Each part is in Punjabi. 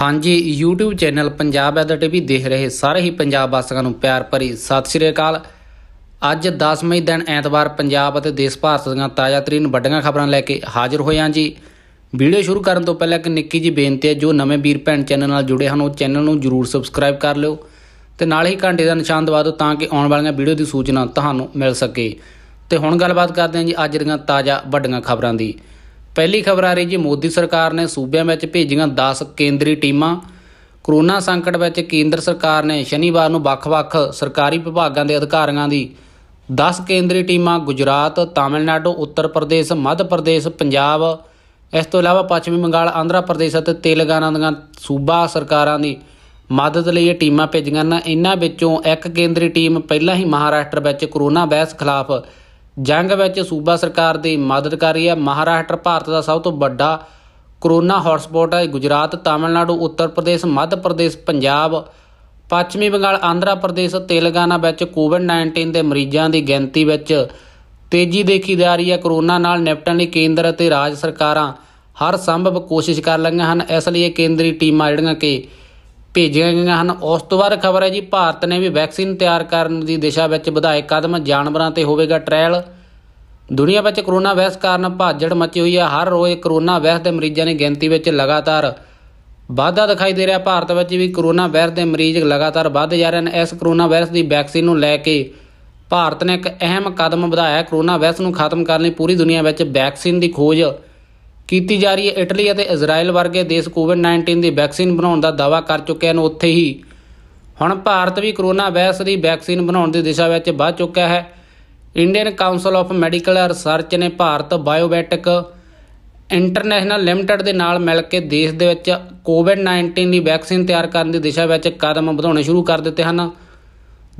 ਹਾਂਜੀ YouTube ਚੈਨਲ ਪੰਜਾਬ ਐਦਰ ਟੀਵੀ ਦੇਖ ਰਹੇ ਸਾਰੇ ਹੀ ਪੰਜਾਬ ਵਾਸੀਆਂ ਨੂੰ ਪਿਆਰ ਭਰੀ ਸਤਿ ਸ੍ਰੀ ਅਕਾਲ ਅੱਜ 10 ਮਈ ਦਿਨ ਐਤਵਾਰ ਪੰਜਾਬ ਅਤੇ ਦੇਸ਼ ਭਾਰਤ ਦੀਆਂ ਤਾਜ਼ਾ ਤਰੀਨ ਵੱਡੀਆਂ ਖਬਰਾਂ ਲੈ ਕੇ ਹਾਜ਼ਰ ਹੋਏ ਹਾਂ ਜੀ ਵੀਡੀਓ ਸ਼ੁਰੂ ਕਰਨ ਤੋਂ ਪਹਿਲਾਂ ਇੱਕ ਨਿੱਕੀ ਜੀ ਬੇਨਤੀ ਹੈ ਜੋ ਨਵੇਂ ਵੀਰ ਭੈਣ ਚੈਨਲ ਨਾਲ ਜੁੜੇ ਹਨ ਉਹ ਚੈਨਲ ਨੂੰ ਜਰੂਰ ਸਬਸਕ੍ਰਾਈਬ ਕਰ ਲਿਓ ਤੇ ਨਾਲ ਹੀ ਘੰਟੇ ਦਾ ਨਿਸ਼ਾਨ ਦਬਾ ਦਿਓ ਤਾਂ ਕਿ ਆਉਣ ਵਾਲੀਆਂ ਵੀਡੀਓ ਦੀ ਸੂਚਨਾ ਤੁਹਾਨੂੰ ਮਿਲ ਸਕੇ ਤੇ ਹੁਣ ਗੱਲਬਾਤ ਕਰਦੇ ਹਾਂ ਜੀ ਅੱਜ ਦੀਆਂ ਤਾਜ਼ਾ ਵੱਡੀਆਂ ਖਬਰਾਂ ਦੀ ਪਹਿਲੀ ਖਬਰ ਆ ਰਹੀ ਜੀ ਮੋਦੀ ਸਰਕਾਰ ਨੇ ਸੂਬਿਆਂ ਵਿੱਚ ਭੇਜੀਆਂ 10 ਕੇਂਦਰੀ ਟੀਮਾਂ ਕਰੋਨਾ ਸੰਕਟ ਵਿੱਚ ਕੇਂਦਰ ਸਰਕਾਰ ਨੇ ਸ਼ਨੀਵਾਰ ਨੂੰ ਵੱਖ-ਵੱਖ ਸਰਕਾਰੀ ਵਿਭਾਗਾਂ ਦੇ ਅਧਿਕਾਰੀਆਂ ਦੀ 10 ਕੇਂਦਰੀ ਟੀਮਾਂ ਗੁਜਰਾਤ, ਤਾਮਿਲਨਾਡੂ, ਉੱਤਰ ਪ੍ਰਦੇਸ਼, ਮੱਧ ਪ੍ਰਦੇਸ਼, ਪੰਜਾਬ ਇਸ ਤੋਂ ਇਲਾਵਾ ਪੱਛਮੀ ਬੰਗਾਲ, ਆਂਧਰਾ ਪ੍ਰਦੇਸ਼ ਅਤੇ ਤੇਲੰਗਾਨਾ ਦੀਆਂ ਸੂਬਾ ਸਰਕਾਰਾਂ ਦੀ ਮਦਦ ਲਈ ਇਹ ਟੀਮਾਂ ਭੇਜੀਆਂ ਨੇ ਇਹਨਾਂ ਵਿੱਚੋਂ ਇੱਕ ਕੇਂਦਰੀ ਟੀਮ ਪਹਿਲਾਂ ਹੀ ਮਹਾਰਾਸ਼ਟਰ ਵਿੱਚ ਕਰੋਨਾ ਵਾਇਰਸ ਖਿਲਾਫ ਜੰਗ ਵਿੱਚ ਸੂਬਾ ਸਰਕਾਰ ਦੀ ਮਦਦ ਕਰ ਰਹੀ ਹੈ ਮਹਾਰਾਸ਼ਟਰ ਭਾਰਤ ਦਾ ਸਭ ਤੋਂ ਵੱਡਾ ਕਰੋਨਾ ਹੌਟਸਪੌਟ ਹੈ ਗੁਜਰਾਤ ਤਾਮਿਲਨਾਡੂ ਉੱਤਰ ਪ੍ਰਦੇਸ਼ ਮੱਧ ਪ੍ਰਦੇਸ਼ ਪੰਜਾਬ ਪੱਛਮੀ ਬੰਗਾਲ ਆਂਧਰਾ ਪ੍ਰਦੇਸ਼ ਤੇਲੰਗਾਨਾ ਵਿੱਚ ਕੋਵਿਡ-19 ਦੇ ਮਰੀਜ਼ਾਂ ਦੀ ਗਿਣਤੀ ਵਿੱਚ ਤੇਜ਼ੀ ਦੇਖੀ ਜਾ ਰਹੀ ਹੈ ਕਰੋਨਾ ਨਾਲ ਨਿਪਟਣ ਲਈ ਕੇਂਦਰ ਅਤੇ ਰਾਜ ਸਰਕਾਰਾਂ ਹਰ ਸੰਭਵ ਕੋਸ਼ਿਸ਼ ਕਰ ਲਈਆਂ ਹਨ ਇਸ ਲਈ ਇਹ ਕੇਂਦਰੀ ਟੀਮਾਂ ਜਿਹੜੀਆਂ ਕਿ ਭੇਜੀਆਂ ਗਈਆਂ ਹਨ ਉਸ ਤੋਂ ਬਾਅਦ ਖਬਰ ਹੈ ਜੀ ਭਾਰਤ ਨੇ ਵੀ ਵੈਕਸੀਨ ਤਿਆਰ ਕਰਨ ਦੀ ਦਿਸ਼ਾ ਵਿੱਚ ਵਧਾਏ ਕਦਮ ਜਾਨਵਰਾਂ ਤੇ ਹੋਵੇਗਾ ਟ੍ਰਾਇਲ ਦੁਨੀਆ ਵਿੱਚ ਕਰੋਨਾ ਵਾਇਰਸ ਕਾਰਨ ਭਾਜੜ ਮਚੀ ਹੋਈ ਹੈ ਹਰ ਰੋਜ਼ ਕਰੋਨਾ ਵਾਇਰਸ ਦੇ ਮਰੀਜ਼ਾਂ ਦੀ ਗਿਣਤੀ ਵਿੱਚ ਲਗਾਤਾਰ ਵਾਧਾ ਦਿਖਾਈ ਦੇ ਰਿਹਾ ਭਾਰਤ ਵਿੱਚ ਵੀ ਕਰੋਨਾ ਵਾਇਰਸ ਦੇ ਮਰੀਜ਼ ਲਗਾਤਾਰ ਵੱਧ ਜਾ ਰਹੇ ਨੇ ਇਸ ਕਰੋਨਾ ਵਾਇਰਸ ਦੀ ਵੈਕਸੀਨ ਨੂੰ ਲੈ ਕੇ ਭਾਰਤ ਨੇ ਇੱਕ ਅਹਿਮ ਕਦਮ ਵਧਾਇਆ ਕਰੋਨਾ ਵਾਇਰਸ ਨੂੰ ਖਤਮ ਕਰਨ ਲਈ ਪੂਰੀ ਦੁਨੀਆ ਵਿੱਚ ਵੈਕਸੀਨ ਦੀ ਖੋਜ ਕੀਤੀ ਜਾ ਰਹੀ ਹੈ ਇਟਲੀ ਅਤੇ ਇਜ਼ਰਾਈਲ ਵਰਗੇ ਦੇਸ਼ ਕੋਵਿਡ-19 ਦੀ ਵੈਕਸੀਨ ਬਣਾਉਣ ਦਾ ਦਾਅਵਾ ਕਰ ਚੁੱਕੇ ਹਨ ਉੱਥੇ ਹੀ ਹੁਣ ਭਾਰਤ ਵੀ ਕਰੋਨਾ ਵਾਇਰਸ ਦੀ ਵੈਕਸੀਨ ਬਣਾਉਣ ਦੀ ਦਿਸ਼ਾ ਵਿੱਚ ਵੱਧ ਚੁੱਕਾ ਹੈ Indian council of medical research ਨੇ ਭਾਰਤ ਬਾਇਓਬੈਟਿਕ ਇੰਟਰਨੈਸ਼ਨਲ ਲਿਮਟਿਡ ਦੇ ਨਾਲ ਮਿਲ ਕੇ ਦੇਸ਼ ਦੇ ਵਿੱਚ ਕੋਵਿਡ-19 ਦੀ ਵੈਕਸੀਨ ਤਿਆਰ ਕਰਨ ਦੀ ਦਿਸ਼ਾ ਵਿੱਚ ਕਦਮ ਵਧਾਉਣੇ ਸ਼ੁਰੂ ਕਰ ਦਿੱਤੇ ਹਨ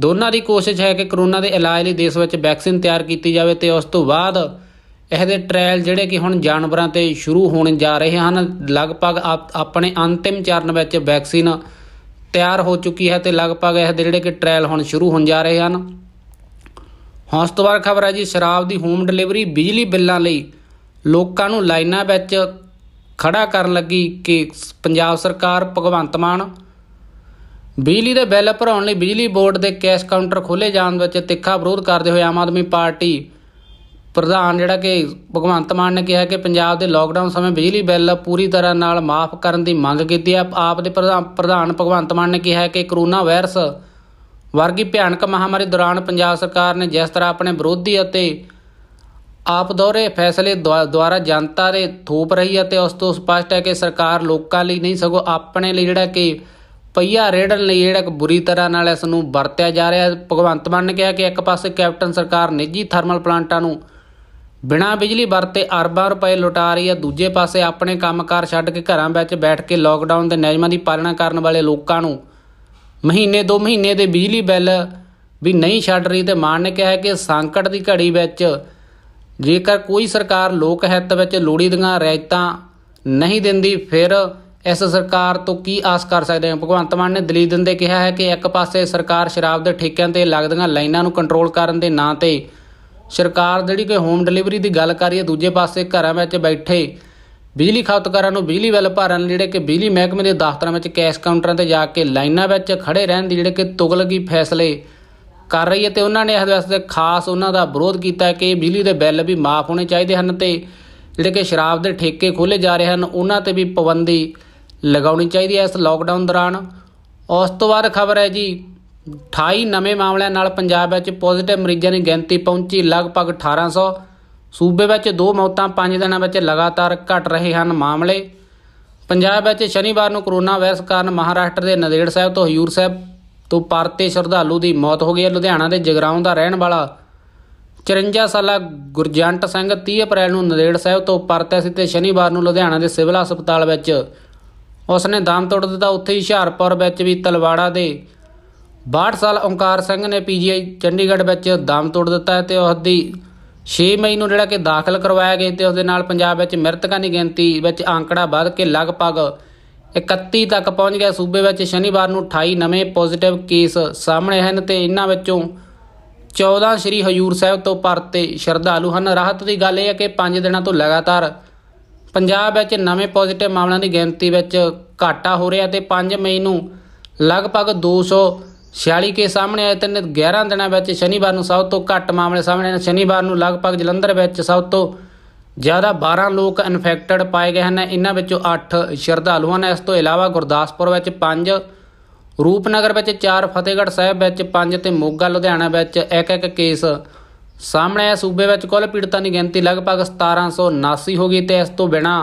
ਦੋਨਾਂ ਦੀ ਕੋਸ਼ਿਸ਼ ਹੈ ਕਿ ਕਰੋਨਾ ਦੇ ਇਲਾਜ ਲਈ ਦੇਸ਼ ਵਿੱਚ ਵੈਕਸੀਨ ਤਿਆਰ ਕੀਤੀ ਜਾਵੇ ਤੇ ਉਸ ਤੋਂ ਬਾਅਦ ਇਹਦੇ ਟ੍ਰਾਇਲ ਜਿਹੜੇ ਕਿ ਹੁਣ ਜਾਨਵਰਾਂ ਤੇ ਸ਼ੁਰੂ ਹੋਣ ਜਾ ਰਹੇ ਹਨ ਲਗਭਗ ਆਪਣੇ ਅੰਤਿਮ ਚਰਨ ਵਿੱਚ ਵੈਕਸੀਨ ਤਿਆਰ ਹੋ ਚੁੱਕੀ ਹੈ ਤੇ ਲਗਭਗ ਇਹਦੇ ਜਿਹੜੇ ਕਿ ਟ੍ਰਾਇਲ ਹੁਣ ਸ਼ੁਰੂ ਹੋਣ ਜਾ ਰਹੇ ਹਨ ਬਾਅਦ ਖਬਰ ਹੈ ਜੀ ਸ਼ਰਾਬ ਦੀ ਹੋਮ ਡਿਲੀਵਰੀ ਬਿਜਲੀ ਬਿੱਲਾਂ ਲਈ ਲੋਕਾਂ ਨੂੰ ਲਾਈਨਾਂ ਵਿੱਚ ਖੜਾ ਕਰਨ ਲੱਗੀ ਕਿ ਪੰਜਾਬ ਸਰਕਾਰ ਭਗਵੰਤ ਮਾਨ ਬਿਜਲੀ ਦੇ ਬਿੱਲ ਭਰਾਉਣ ਲਈ ਬਿਜਲੀ ਬੋਰਡ ਦੇ ਕੈਸ਼ ਕਾਊਂਟਰ ਖੋਲੇ ਜਾਣ ਵਿੱਚ ਤਿੱਖਾ ਵਿਰੋਧ ਕਰਦੇ ਹੋਏ ਆਮ ਆਦਮੀ ਪਾਰਟੀ ਪ੍ਰਧਾਨ ਜਿਹੜਾ ਕਿ ਭਗਵੰਤ ਮਾਨ ਨੇ ਕਿਹਾ ਕਿ ਪੰਜਾਬ ਦੇ ਲੋਕਡਾਊਨ ਸਮੇਂ ਬਿਜਲੀ ਬਿੱਲ ਪੂਰੀ ਤਰ੍ਹਾਂ ਨਾਲ ਮਾਫ ਕਰਨ ਦੀ ਮੰਗ ਕੀਤੀ ਹੈ ਆਪ ਦੇ ਪ੍ਰਧਾਨ ਭਗਵੰਤ ਮਾਨ ਨੇ ਕਿਹਾ ਕਿ ਕਰੋਨਾ ਵਾਇਰਸ ਵਰਗੀ ਭਿਆਨਕ ਮਹਾਮਾਰੀ ਦੌਰਾਨ ਪੰਜਾਬ ਸਰਕਾਰ ਨੇ ਜਿਸ ਤਰ੍ਹਾਂ ਆਪਣੇ ਵਿਰੋਧੀ ਅਤੇ ਆਪ ਦੋਰੇ ਫੈਸਲੇ ਦੁਆਰਾ ਜਨਤਾ ਦੇ ਥੋਪ ਰਹੀ ਹੈ ਤੇ ਉਸ ਤੋਂ ਸਪਸ਼ਟ ਹੈ ਕਿ ਸਰਕਾਰ ਲੋਕਾਂ ਲਈ ਨਹੀਂ ਸਗੋ ਆਪਣੇ ਲਈ ਜਿਹੜਾ ਕਿ ਪਈਆ ਰੇੜਨ ਲਈ ਜਿਹੜਾ ਕਿ ਬੁਰੀ ਤਰ੍ਹਾਂ ਨਾਲ ਇਸ ਨੂੰ ਵਰਤਿਆ ਜਾ ਰਿਹਾ ਭਗਵੰਤ ਮਾਨ ਨੇ ਕਿਹਾ ਕਿ ਇੱਕ ਪਾਸੇ ਕੈਪਟਨ ਸਰਕਾਰ ਨਿੱਜੀ ਥਰਮਲ ਪਲਾਂਟਾਂ ਨੂੰ ਬਿਨਾ ਬਿਜਲੀ ਵਰਤੇ ਅਰਬਾਂ ਰੁਪਏ ਲੁਟਾ ਰਹੀ ਹੈ ਦੂਜੇ ਪਾਸੇ ਆਪਣੇ ਕੰਮਕਾਰ ਛੱਡ ਕੇ ਘਰਾਂ ਵਿੱਚ ਬੈਠ ਕੇ ਲੋਕਡਾਊਨ ਦੇ ਨਿਯਮਾਂ ਦੀ ਪਾਲਣਾ ਕਰਨ ਵਾਲੇ ਲੋਕਾਂ ਨੂੰ ਮਹੀਨੇ ਦੋ ਮਹੀਨੇ ਦੇ ਬਿਜਲੀ ਬਿੱਲ ਵੀ ਨਹੀਂ ਛੱਡ ਰਹੀ ਤੇ ਮਾਨ ਨੇ ਕਿਹਾ ਕਿ ਸੰਕਟ ਦੀ ਘੜੀ ਵਿੱਚ ਜੇਕਰ ਕੋਈ ਸਰਕਾਰ ਲੋਕ ਹਿੱਤ ਵਿੱਚ ਲੋੜੀਂਦੀਆਂ ਰਾਇਤਾਂ ਨਹੀਂ ਦਿੰਦੀ ਫਿਰ ਇਸ ਸਰਕਾਰ ਤੋਂ ਕੀ ਆਸ ਕਰ ਸਕਦੇ ਹਾਂ ਭਗਵੰਤ ਮਾਨ ਨੇ ਦਲੀਲ ਦਿੰਦੇ ਕਿਹਾ ਹੈ ਕਿ ਇੱਕ ਪਾਸੇ ਸਰਕਾਰ ਸ਼ਰਾਬ ਦੇ ਠੇਕਿਆਂ ਤੇ ਲੱਗਦੀਆਂ ਲਾਈਨਾਂ ਨੂੰ ਕੰਟਰੋਲ ਕਰਨ ਦੇ ਨਾਂ ਤੇ ਸਰਕਾਰ ਜਿਹੜੀ ਕਿ ਹੋਮ ਡਿਲੀਵਰੀ ਦੀ ਗੱਲ ਕਰ ਰਹੀ ਹੈ ਦੂਜੇ ਪਾਸੇ ਘਰਾਂ ਵਿੱਚ ਬੈਠੇ ਬਿਜਲੀ ਖਪਤਕਾਰਾਂ ਨੂੰ ਬਿਜਲੀ ਬਿੱਲ ਭਰਨ ਜਿਹੜੇ ਕਿ ਬਿਜਲੀ ਮਹਿਕਮੇ ਦੇ ਦਫ਼ਤਰਾਂ ਵਿੱਚ ਕੈਸ਼ ਕਾਊਂਟਰਾਂ ਤੇ ਜਾ ਕੇ ਲਾਈਨਾਂ ਵਿੱਚ ਖੜੇ ਰਹਿਣ ਦੀ ਜਿਹੜੇ ਕਿ ਤੁਗਲਕੀ ਫੈਸਲੇ ਕਰ ਰਹੀ ਹੈ ਤੇ ਉਹਨਾਂ ਨੇ ਇਸ ਵਾਸਤੇ ਖਾਸ ਉਹਨਾਂ ਦਾ ਵਿਰੋਧ ਕੀਤਾ ਕਿ ਬਿਜਲੀ ਦੇ ਬਿੱਲ ਵੀ ਮਾਫ ਹੋਣੇ ਚਾਹੀਦੇ ਹਨ ਤੇ ਜਿਹੜੇ ਕਿ ਸ਼ਰਾਬ ਦੇ ਠੇਕੇ ਖੋਲੇ ਜਾ ਰਹੇ ਹਨ ਉਹਨਾਂ ਤੇ ਵੀ ਪਾਬੰਦੀ ਲਗਾਉਣੀ ਚਾਹੀਦੀ ਹੈ ਇਸ ਲਾਕਡਾਊਨ ਦੌਰਾਨ ਉਸ ਤੋਂ ਬਾਅਦ ਖਬਰ ਹੈ ਜੀ 28 ਨਵੇਂ ਮਾਮਲਿਆਂ ਨਾਲ ਪੰਜਾਬ ਵਿੱਚ ਪੋਜ਼ਿਟਿਵ ਮਰੀਜ਼ਾਂ ਦੀ ਗਿਣਤੀ ਪਹੁੰਚੀ ਲਗਭਗ 1800 ਸੂਬੇ ਵਿੱਚ ਦੋ ਮੌਤਾਂ 5 ਦਿਨਾਂ ਵਿੱਚ ਲਗਾਤਾਰ ਘਟ ਰਹੇ ਹਨ ਮਾਮਲੇ ਪੰਜਾਬ ਵਿੱਚ ਸ਼ਨੀਵਾਰ ਨੂੰ ਕਰੋਨਾ ਵਾਇਰਸ ਕਾਰਨ ਮਹਾਰਾਸ਼ਟਰ ਦੇ ਨਦੇੜ ਸਾਹਿਬ ਤੋਂ ਹਯੂਰ ਸਾਹਿਬ ਤੋਂ ਪਰਤੇ ਸ਼ਰਧਾਲੂ ਦੀ ਮੌਤ ਹੋ ਗਈ ਹੈ ਲੁਧਿਆਣਾ ਦੇ ਜਗਰਾਉਂ ਦਾ ਰਹਿਣ ਵਾਲਾ 54 ਸਾਲਾ ਗੁਰਜੰਟ ਸਿੰਘ 30 ਅਪ੍ਰੈਲ ਨੂੰ ਨਦੇੜ ਸਾਹਿਬ ਤੋਂ ਪਰਤਿਆ ਸੀ ਤੇ ਸ਼ਨੀਵਾਰ ਨੂੰ ਲੁਧਿਆਣਾ ਦੇ ਸਿਵਲ ਹਸਪਤਾਲ ਵਿੱਚ ਉਸਨੇ ਦਮ ਤੋੜ ਦਿੱਤਾ ਉੱਥੇ ਹੀ ਹਿਸ਼ਾਰਪੁਰ ਵਿੱਚ ਵੀ ਤਲਵਾੜਾ ਦੇ 62 ਸਾਲ ਓਮਕਾਰ ਸਿੰਘ ਨੇ ਪੀਜੀਆਈ ਚੰਡੀਗੜ੍ਹ ਵਿੱਚ ਦਮ ਤੋੜ ਦਿੱਤਾ ਹੈ ਤੇ ਉਸ ਦੀ 6 ਮਈ ਨੂੰ ਜਿਹੜਾ ਕਿ ਦਾਖਲ ਕਰਵਾਇਆ ਗਿਆ ਤੇ ਉਸ ਦੇ ਨਾਲ ਪੰਜਾਬ ਵਿੱਚ ਮਰਤਕਾਂ ਦੀ ਗਿਣਤੀ ਵਿੱਚ ਅੰਕੜਾ ਵੱਧ ਕੇ ਲਗਭਗ 31 ਤੱਕ ਪਹੁੰਚ ਗਿਆ ਸੂਬੇ ਵਿੱਚ ਸ਼ਨੀਵਾਰ ਨੂੰ 28 ਨਵੇਂ ਪੋਜ਼ਿਟਿਵ ਕੇਸ ਸਾਹਮਣੇ ਹਨ ਤੇ ਇਹਨਾਂ ਵਿੱਚੋਂ 14 ਸ੍ਰੀ ਹਜੂਰ ਸਾਹਿਬ ਤੋਂ ਪਰਤੇ ਸ਼ਰਧਾਲੂ ਹਨ ਰਾਹਤ ਦੀ ਗੱਲ ਇਹ ਹੈ ਕਿ 5 ਦਿਨਾਂ ਤੋਂ ਲਗਾਤਾਰ ਪੰਜਾਬ ਵਿੱਚ ਨਵੇਂ ਪੋਜ਼ਿਟਿਵ ਮਾਮਲਿਆਂ ਦੀ ਗਿਣਤੀ ਵਿੱਚ ਘਾਟਾ ਹੋ ਰਿਹਾ ਤੇ 5 ਮਈ ਨੂੰ ਲਗਭਗ 200 46 ਕੇ ਸਾਹਮਣੇ ਆਏ ਤਿੰਨ 11 ਦਿਨਾਂ ਵਿੱਚ ਸ਼ਨੀਵਾਰ ਨੂੰ ਸਭ ਤੋਂ ਘੱਟ ਮਾਮਲੇ ਸਾਹਮਣੇ ਆਏ ਸ਼ਨੀਵਾਰ ਨੂੰ ਲਗਭਗ ਜਲੰਧਰ ਵਿੱਚ ਸਭ ਤੋਂ ਜ਼ਿਆਦਾ 12 ਲੋਕ ਇਨਫੈਕਟਡ ਪਾਏ ਗਏ ਹਨ ਇਹਨਾਂ ਵਿੱਚੋਂ 8 ਸ਼ਰਧਾਲੂਆਂ ਨੇ ਇਸ ਤੋਂ ਇਲਾਵਾ ਗੁਰਦਾਸਪੁਰ ਵਿੱਚ 5 ਰੂਪਨਗਰ ਵਿੱਚ 4 ਫਤਿਹਗੜ੍ਹ ਸਾਹਿਬ ਵਿੱਚ 5 ਤੇ ਮੋਗਾ ਲੁਧਿਆਣਾ ਵਿੱਚ ਇੱਕ ਇੱਕ ਕੇਸ ਸਾਹਮਣੇ ਆਇਆ ਸੂਬੇ ਵਿੱਚ ਕੁੱਲ ਪੀੜਤਾਂ ਦੀ ਗਿਣਤੀ ਲਗਭਗ 1779 ਹੋ ਗਈ ਤੇ ਇਸ ਤੋਂ ਬਿਨਾ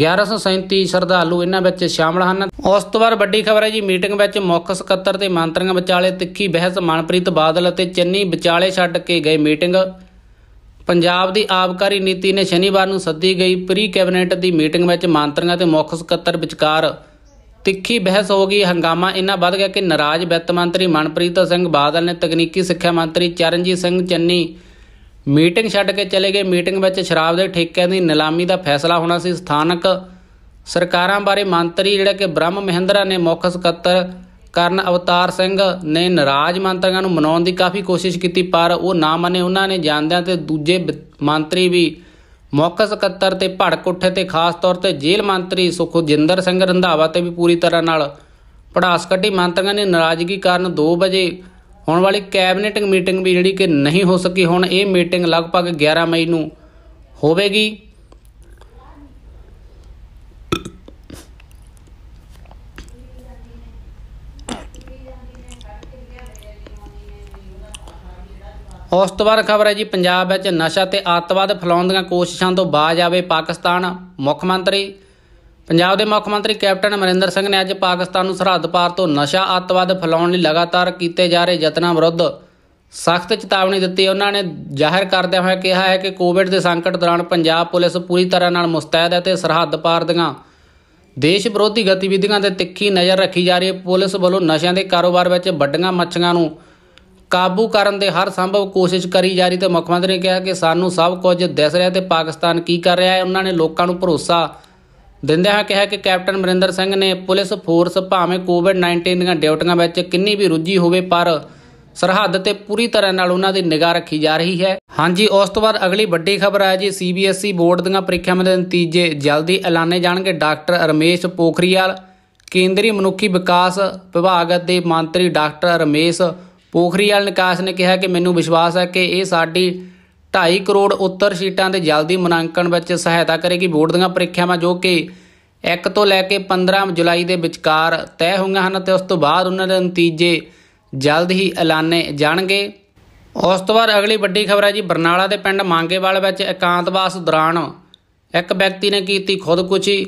1137 ਸ਼ਰਧਾਲੂ ਇਹਨਾਂ ਵਿੱਚ ਸ਼ਾਮਲ ਹਨ ਉਸ ਤੋਂ ਬਾਅਦ ਵੱਡੀ ਖਬਰ ਹੈ ਜੀ ਮੀਟਿੰਗ ਵਿੱਚ ਮੁੱਖ ਸਕੱਤਰ ਤੇ ਮੰਤਰੀਆਂ ਵਿਚਾਲੇ ਤਿੱਖੀ ਬਹਿਸ ਮਨਪ੍ਰੀਤ ਬਾਦਲ ਅਤੇ ਚੰਨੀ ਵਿਚਾਲੇ ਛੱਡ ਕੇ ਗਏ ਮੀਟਿੰਗ ਪੰਜਾਬ ਦੀ ਆਬਕਾਰੀ ਨੀਤੀ ਨੇ ਸ਼ਨੀਵਾਰ ਨੂੰ ਸੱਦੀ ਗਈ ਪ੍ਰੀ ਕੈਬਨਿਟ ਦੀ ਮੀਟਿੰਗ ਵਿੱਚ ਮੰਤਰੀਆਂ ਤੇ ਮੁੱਖ ਸਕੱਤਰ ਵਿਚਕਾਰ ਤਿੱਖੀ ਬਹਿਸ ਹੋ ਗਈ ਹੰਗਾਮਾ ਇੰਨਾ ਵੱਧ ਗਿਆ ਕਿ ਨਾਰਾਜ਼ ਵਿੱਤ ਮੰਤਰੀ ਮਨਪ੍ਰੀਤ ਸਿੰਘ ਬਾਦਲ ਨੇ ਤਕਨੀਕੀ ਸਿੱਖਿਆ ਮੰਤਰੀ ਚਰਨਜੀਤ ਸਿੰਘ ਚੰਨੀ ਮੀਟਿੰਗ ਛੱਡ ਕੇ ਚਲੇ ਗਏ ਮੀਟਿੰਗ ਵਿੱਚ ਸ਼ਰਾਬ ਦੇ ਠੇਕਿਆਂ ਦੀ ਨਿਲਾਮੀ ਦਾ ਫੈਸਲਾ ਹੋਣਾ ਸੀ ਸਥਾਨਕ ਸਰਕਾਰਾਂ ਬਾਰੇ ਮੰਤਰੀ ਜਿਹੜਾ ਕਿ ਬ੍ਰਹਮ ਮਹਿੰਦਰਾ ਨੇ ਮੁੱਖ ਸਕੱਤਰ ਕਰਨ ਅਵਤਾਰ ਸਿੰਘ ਨੇ ਨਾਰਾਜ਼ ਮੰਤਰੀਆਂ ਨੂੰ ਮਨਾਉਣ ਦੀ ਕਾਫੀ ਕੋਸ਼ਿਸ਼ ਕੀਤੀ ਪਰ ਉਹ ਨਾ ਮੰਨੇ ਉਹਨਾਂ ਨੇ ਜਾਂਦਿਆਂ ਤੇ ਦੂਜੇ ਮੰਤਰੀ ਵੀ ਮੁੱਖ ਸਕੱਤਰ ਤੇ ਭੜਕ ਉੱਠੇ ਤੇ ਖਾਸ ਤੌਰ ਤੇ ਜੇਲ੍ਹ ਮੰਤਰੀ ਸੁਖਜਿੰਦਰ ਸਿੰਘ ਰੰਧਾਵਾ ਤੇ ਵੀ ਪੂਰੀ ਤਰ੍ਹਾਂ ਨਾਲ ਪੜਾਸ ਕੱਢੀ ਮੰਤਰੀਆਂ ਨੇ ਨਾਰਾਜ਼ਗੀ ਕਾਰਨ 2 ਵਜੇ ਹੋਣ ਵਾਲੀ ਕੈਬਨਿਟ ਮੀਟਿੰਗ ਵੀ ਜਿਹੜੀ ਕਿ ਨਹੀਂ ਹੋ ਸਕੀ ਹੁਣ ਇਹ ਮੀਟਿੰਗ ਲਗਭਗ 11 ਮਈ ਨੂੰ ਹੋਵੇਗੀ ਉਸ ਤੋਂ ਬਾਅਦ ਖਬਰ ਹੈ ਜੀ ਪੰਜਾਬ ਵਿੱਚ ਨਸ਼ਾ ਤੇ ਆਤਵਾਦ ਫਲਾਉਣ ਦੀਆਂ ਕੋਸ਼ਿਸ਼ਾਂ ਤੋਂ ਬਾਜ ਆਵੇ ਪਾਕਿਸਤਾਨ ਮੁੱਖ ਮੰਤਰੀ ਪੰਜਾਬ ਦੇ ਮੁੱਖ ਮੰਤਰੀ ਕੈਪਟਨ ਅਮਰਿੰਦਰ ਸਿੰਘ ਨੇ ਅੱਜ ਪਾਕਿਸਤਾਨ ਨੂੰ ਸਰਹੱਦ ਪਾਰ ਤੋਂ ਨਸ਼ਾ ਅੱਤਵਾਦ ਫੈਲਾਉਣ ਲਈ ਲਗਾਤਾਰ ਕੀਤੇ ਜਾ ਰਹੇ ਯਤਨਾਂ ਵਿਰੁੱਧ ਸਖਤ ਚੇਤਾਵਨੀ ਦਿੱਤੀ ਉਹਨਾਂ ਨੇ ਜ਼ਾਹਿਰ ਕਰਦਿਆਂ ਹੋਇਆ ਕਿਹਾ ਹੈ ਕਿ ਕੋਵਿਡ ਦੇ ਸੰਕਟ ਦੌਰਾਨ ਪੰਜਾਬ ਪੁਲਿਸ ਪੂਰੀ ਤਰ੍ਹਾਂ ਨਾਲ ਮੁਸਤੈਦ ਹੈ ਤੇ ਸਰਹੱਦ ਪਾਰ ਦੀਆਂ ਦੇਸ਼ ਵਿਰੋਧੀ ਗਤੀਵਿਧੀਆਂ ਤੇ ਤਿੱਖੀ ਨਜ਼ਰ ਰੱਖੀ ਜਾ ਰਹੀ ਹੈ ਪੁਲਿਸ ਵੱਲੋਂ ਨਸ਼ਿਆਂ ਦੇ ਕਾਰੋਬਾਰ ਵਿੱਚ ਵੱਡੀਆਂ ਮੱਛੀਆਂ ਨੂੰ ਕਾਬੂ ਕਰਨ ਦੇ ਹਰ ਸੰਭਵ ਕੋਸ਼ਿਸ਼ ਕਰੀ ਜਾ ਰਹੀ ਤੇ ਮੁੱਖ ਮੰਤਰੀ ਨੇ ਕਿਹਾ ਕਿ ਸਾਨੂੰ ਸਭ ਕੁਝ ਦਿਸ ਰਿਹਾ ਤੇ ਪਾਕਿਸਤਾਨ ਕੀ ਕਰ ਰਿਹਾ ਹੈ ਉਹਨਾਂ ਨੇ ਲੋਕਾਂ ਨੂੰ ਭਰੋਸਾ ਦਿੰਦਿਆਂ ਹਾਂ ਕਿਹਾ ਕਿ ਕੈਪਟਨ ਮਰਿੰਦਰ ਸਿੰਘ ਨੇ ਪੁਲਿਸ ਫੋਰਸ ਭਾਵੇਂ ਕੋਵਿਡ-19 ਦੀਆਂ ਡਿਊਟੀਆਂ ਵਿੱਚ ਕਿੰਨੀ ਵੀ ਰੁੱਝੀ ਹੋਵੇ ਪਰ ਸਰਹੱਦ ਤੇ ਪੂਰੀ ਤਰ੍ਹਾਂ ਨਾਲ ਉਹਨਾਂ ਦੀ ਨਿਗਾਹ ਰੱਖੀ ਜਾ ਰਹੀ ਹੈ ਹਾਂਜੀ ਉਸ ਤੋਂ ਬਾਅਦ ਅਗਲੀ ਵੱਡੀ ਖਬਰ ਹੈ ਜੀ ਸੀਬੀਐਸਈ e ਬੋਰਡ ਦੀਆਂ ਪ੍ਰੀਖਿਆਵਾਂ ਦੇ ਨਤੀਜੇ ਜਲਦੀ ਐਲਾਨੇ ਜਾਣਗੇ ਡਾਕਟਰ ਰਮੇਸ਼ ਪੋਖਰੀਵਾਲ ਕੇਂਦਰੀ ਮਨੁੱਖੀ ਵਿਕਾਸ ਵਿਭਾਗ ਦੇ ਮੰਤਰੀ ਡਾਕਟਰ ਰਮੇਸ਼ ਪੋਖਰੀਵਾਲ ਨੇ ਕਿਹਾ ਕਿ ਮੈਨੂੰ ਵਿਸ਼ਵਾਸ ਹੈ ਕਿ ਇਹ ਸਾਡੀ 2.5 ਕਰੋੜ ਉੱਤਰ ਸੀਟਾਂ ਦੇ ਜਲਦੀ ਮੁਨਾਂਕਣ ਵਿੱਚ ਸਹਾਇਤਾ ਕਰੇਗੀ ਬੋਰਡ ਦੀਆਂ ਪ੍ਰੀਖਿਆਵਾਂ ਜੋ ਕਿ 1 ਤੋਂ ਲੈ ਕੇ 15 ਜੁਲਾਈ ਦੇ ਵਿਚਕਾਰ ਤੈਅ ਹੋਈਆਂ ਹਨ ਤੇ ਉਸ ਤੋਂ ਬਾਅਦ ਉਹਨਾਂ ਦੇ ਨਤੀਜੇ ਜਲਦ ਹੀ ਐਲਾਨੇ ਜਾਣਗੇ ਉਸ ਤੋਂ ਬਾਅਦ ਅਗਲੀ ਵੱਡੀ ਖਬਰ ਹੈ ਜੀ ਬਰਨਾਲਾ ਦੇ ਪਿੰਡ ਮੰਗੇਵਾਲ ਵਿੱਚ ਇਕਾਂਤਵਾਸ ਦੌਰਾਨ ਇੱਕ ਵਿਅਕਤੀ ਨੇ ਕੀਤੀ ਖੁਦਕੁਸ਼ੀ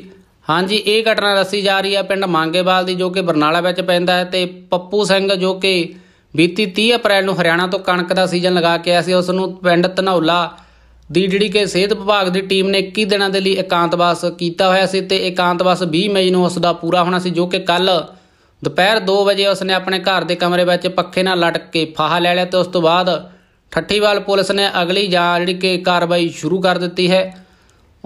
ਹਾਂਜੀ ਇਹ ਘਟਨਾ ਦੱਸੀ ਜਾ ਰਹੀ ਹੈ ਪਿੰਡ ਮੰਗੇਵਾਲ ਦੀ ਜੋ ਕਿ ਬਰਨਾਲਾ ਵਿੱਚ ਪੈਂਦਾ ਹੈ ਤੇ ਪੱਪੂ ਸਿੰਘ ਜੋ ਕਿ ਬੀਤੀ 30 ਅਪ੍ਰੈਲ ਨੂੰ ਹਰਿਆਣਾ ਤੋਂ ਕਣਕ ਦਾ ਸੀਜ਼ਨ ਲਗਾ ਕੇ ਆਇਆ ਸੀ ਉਸ ਨੂੰ ਪਿੰਡ ਧਨੌਲਾ ਦੀ ਜਿਹੜੀ ਕਿ ਸਿਹਤ ਵਿਭਾਗ ਦੀ ਟੀਮ ਨੇ 21 ਦਿਨਾਂ ਦੇ ਲਈ ਇਕਾਂਤਵਾਸ ਕੀਤਾ ਹੋਇਆ ਸੀ ਤੇ ਇਕਾਂਤਵਾਸ 20 ਮਈ ਨੂੰ ਉਸ ਦਾ ਪੂਰਾ ਹੋਣਾ ਸੀ ਜੋ ਕਿ ਕੱਲ ਦੁਪਹਿਰ 2 ਵਜੇ ਉਸ ਨੇ ਆਪਣੇ ਘਰ ਦੇ ਕਮਰੇ ਵਿੱਚ ਪੱਖੇ ਨਾਲ ਲਟਕ ਕੇ ਫਾਹਾ ਲੈ ਲਿਆ ਤੇ ਉਸ ਤੋਂ ਬਾਅਦ ਠੱਠੀਵਾਲ ਪੁਲਿਸ ਨੇ ਅਗਲੀ ਜਾਂ ਜਿਹੜੀ ਕਿ ਕਾਰਵਾਈ ਸ਼ੁਰੂ ਕਰ ਦਿੱਤੀ ਹੈ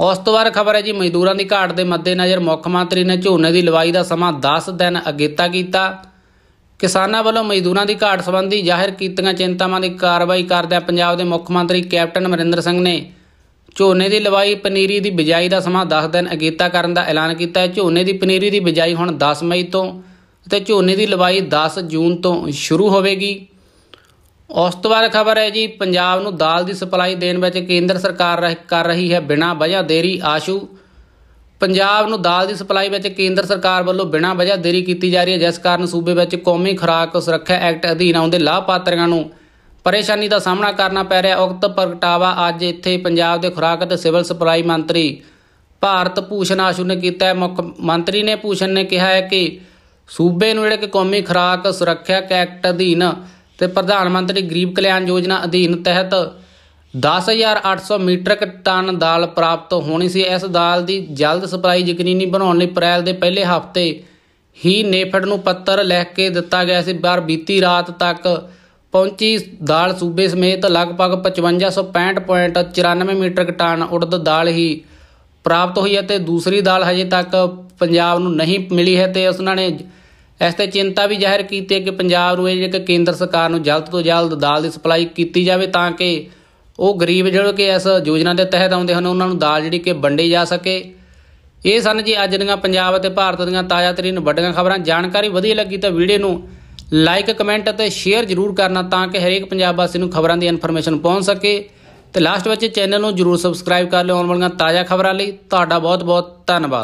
ਉਸ ਤੋਂ ਬਾਅਦ ਖਬਰ ਹੈ ਜੀ ਮਜ਼ਦੂਰਾਂ ਦੀ ਘਾਟ ਦੇ ਮੱਦੇਨਜ਼ਰ ਮੁੱਖ ਮੰਤਰੀ ਨੇ ਝੋਨੇ ਦੀ ਲਵਾਈ ਦਾ ਸਮਾਂ 10 ਦਿਨ ਅਗੇਤਾ ਕੀਤਾ ਕਿਸਾਨਾਂ ਵੱਲੋਂ ਮਜ਼ਦੂਰਾਂ ਦੀ ਘਾਟ ਸੰਬੰਧੀ ਜ਼ਾਹਿਰ ਕੀਤੀਆਂ ਚਿੰਤਾਵਾਂ ਦੀ ਕਾਰਵਾਈ ਕਰਦਿਆਂ ਪੰਜਾਬ ਦੇ ਮੁੱਖ ਮੰਤਰੀ ਕੈਪਟਨ ਅਮਰਿੰਦਰ ਸਿੰਘ ਨੇ ਝੋਨੇ ਦੀ ਲਵਾਈ ਪਨੀਰੀ ਦੀ ਬਿਜਾਈ ਦਾ ਸਮਾਂ 10 ਦਿਨ ਅਗੇਤਾ ਕਰਨ ਦਾ ਐਲਾਨ ਕੀਤਾ ਹੈ ਝੋਨੇ ਦੀ ਪਨੀਰੀ ਦੀ ਬਿਜਾਈ ਹੁਣ 10 ਮਈ ਤੋਂ ਅਤੇ ਝੋਨੇ ਦੀ ਲਵਾਈ 10 ਜੂਨ ਤੋਂ ਸ਼ੁਰੂ ਹੋਵੇਗੀ ਉਸ ਤੋਂ ਬਾਅਦ ਖਬਰ ਹੈ ਜੀ ਪੰਜਾਬ ਨੂੰ ਦਾਲ ਦੀ ਸਪਲਾਈ ਦੇਣ ਵਿੱਚ ਕੇਂਦਰ ਸਰਕਾਰ ਕਰ ਰਹੀ ਹੈ ਬਿਨਾਂ ਵਜ੍ਹਾ ਦੇਰੀ ਆਸ਼ੂ ਪੰਜਾਬ ਨੂੰ ਦਾਲ ਦੀ ਸਪਲਾਈ ਵਿੱਚ ਕੇਂਦਰ ਸਰਕਾਰ ਵੱਲੋਂ ਬਿਨਾਂ ਵਜ੍ਹਾ ਦੇਰੀ ਕੀਤੀ ਜਾ ਰਹੀ ਹੈ ਜਿਸ ਕਾਰਨ ਸੂਬੇ ਵਿੱਚ ਕੌਮੀ ਖੁਰਾਕ ਸੁਰੱਖਿਆ ਐਕਟ ਅਧੀਨ ਆਉਂਦੇ ਲਾਭਪਾਤਰੀਆਂ ਨੂੰ ਪਰੇਸ਼ਾਨੀ ਦਾ ਸਾਹਮਣਾ ਕਰਨਾ ਪੈ ਰਿਹਾ ਉਕਤ ਪ੍ਰਗਟਾਵਾ ਅੱਜ ਇੱਥੇ ਪੰਜਾਬ ਦੇ ਖੁਰਾਕ ਅਤੇ ਸਿਵਲ ਸਪਲਾਈ ਮੰਤਰੀ ਭਾਰਤ ਭੂਸ਼ਣ ਆਸ਼ੂ ਨੇ ਕੀਤਾ ਮੁੱਖ ਮੰਤਰੀ ਨੇ ਭੂਸ਼ਣ ਨੇ ਕਿਹਾ ਹੈ ਕਿ ਸੂਬੇ ਨੂੰ ਜਿਹੜੇ ਕਿ ਕੌਮੀ ਖੁਰਾਕ ਸੁਰੱਖਿਆ ਐਕਟ ਅਧੀਨ ਤੇ ਪ੍ਰਧਾਨ ਮੰਤਰੀ ਗਰੀਬ ਕਲਿਆਣ ਯੋਜਨਾ ਅਧੀਨ ਤਹਿਤ 10800 ਮੀਟਰਕ ਟਨ ਦਾਲ ਪ੍ਰਾਪਤ ਹੋਣੀ ਸੀ ਇਸ ਦਾਲ ਦੀ ਜਲਦ ਸਪਲਾਈ ਯਕੀਨੀ ਬਣਾਉਣ ਲਈ ਅਪ੍ਰੈਲ ਦੇ ਪਹਿਲੇ ਹਫ਼ਤੇ ਹੀ ਨੇਫੜ ਨੂੰ ਪੱਤਰ ਲਿਖ ਕੇ ਦਿੱਤਾ ਗਿਆ ਸੀ ਪਰ ਬੀਤੀ ਰਾਤ ਤੱਕ ਪਹੁੰਚੀ ਦਾਲ ਸੂਬੇ ਸਮੇਤ ਲਗਭਗ 5565.94 ਮੀਟਰਕ ਟਨ ਉੜਦ ਦਾਲ ਹੀ ਪ੍ਰਾਪਤ ਹੋਈ ਅਤੇ ਦੂਸਰੀ ਦਾਲ ਹਜੇ ਤੱਕ ਪੰਜਾਬ ਨੂੰ ਨਹੀਂ ਮਿਲੀ ਹੈ ਤੇ ਉਸਨਾਂ ਨੇ ਇਸ ਤੇ ਚਿੰਤਾ ਵੀ ਜ਼ਾਹਿਰ ਕੀਤੀ ਹੈ ਕਿ ਪੰਜਾਬ ਨੂੰ ਇਹ ਇੱਕ ਕੇਂਦਰ ਸਰਕਾਰ ਨੂੰ ਜਲਦ ਤੋਂ ਜਲਦ ਦਾਲ ਦੀ ਸਪਲਾਈ ਕੀਤੀ ਜਾਵੇ ਤਾਂ ਕਿ ਉਹ ਗਰੀਬ ਜਿਹੜੇ ਕਿ ਇਸ ਯੋਜਨਾ ਦੇ ਤਹਿਤ ਆਉਂਦੇ ਹਨ ਉਹਨਾਂ ਨੂੰ ਦਾਲ ਜਿਹੜੀ ਕਿ ਵੰਡੀ ਜਾ ਸਕੇ ਇਹ ਸਨ ਜੀ ਅੱਜ ਦੀਆਂ ਪੰਜਾਬ ਅਤੇ ਭਾਰਤ ਦੀਆਂ ਤਾਜ਼ਾ ਤਰੀਨ ਵੱਡੀਆਂ ਖਬਰਾਂ ਜਾਣਕਾਰੀ ਵਧੀਆ ਲੱਗੀ ਤਾਂ ਵੀਡੀਓ ਨੂੰ ਲਾਈਕ ਕਮੈਂਟ ਅਤੇ ਸ਼ੇਅਰ ਜ਼ਰੂਰ ਕਰਨਾ ਤਾਂ ਕਿ ਹਰੇਕ ਪੰਜਾਬ ਵਾਸੀ ਨੂੰ ਖਬਰਾਂ ਦੀ ਇਨਫੋਰਮੇਸ਼ਨ ਪਹੁੰਚ ਸਕੇ ਤੇ ਲਾਸਟ ਵਿੱਚ ਚੈਨਲ ਨੂੰ ਜ਼ਰੂਰ ਸਬਸਕ੍ਰਾਈਬ ਕਰ ਲਿਓ ਆਉਣ ਵਾਲੀਆਂ ਤਾਜ਼ਾ ਖਬਰਾਂ ਲਈ ਤੁਹਾਡਾ ਬਹੁਤ ਬਹੁਤ ਧੰਨਵਾਦ